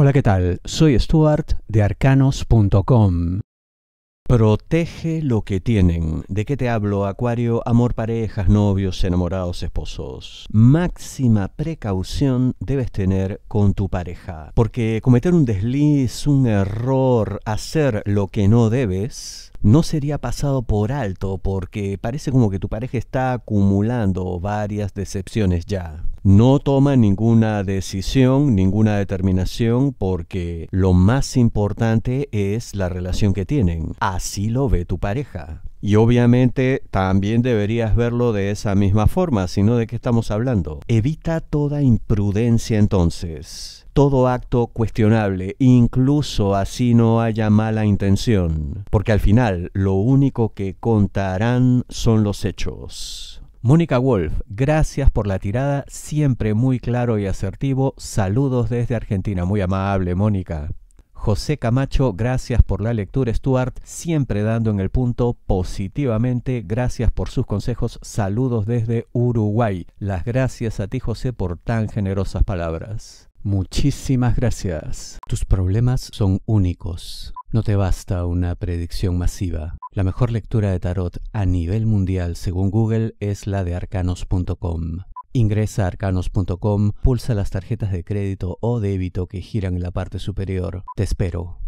Hola, ¿qué tal? Soy Stuart de arcanos.com. Protege lo que tienen. ¿De qué te hablo, Acuario? Amor, parejas, novios, enamorados, esposos. Máxima precaución debes tener con tu pareja, porque cometer un desliz, un error, hacer lo que no debes, no sería pasado por alto, porque parece como que tu pareja está acumulando varias decepciones ya no toma ninguna decisión, ninguna determinación, porque lo más importante es la relación que tienen. Así lo ve tu pareja. Y obviamente también deberías verlo de esa misma forma, sino de qué estamos hablando. Evita toda imprudencia entonces, todo acto cuestionable, incluso así no haya mala intención, porque al final lo único que contarán son los hechos. Mónica Wolf, gracias por la tirada, siempre muy claro y asertivo. Saludos desde Argentina, muy amable Mónica. José Camacho, gracias por la lectura, Stuart, siempre dando en el punto positivamente, gracias por sus consejos, saludos desde Uruguay. Las gracias a ti, José, por tan generosas palabras. Muchísimas gracias. Tus problemas son únicos. No te basta una predicción masiva. La mejor lectura de tarot a nivel mundial según Google es la de arcanos.com. Ingresa a arcanos.com, pulsa las tarjetas de crédito o débito que giran en la parte superior. Te espero.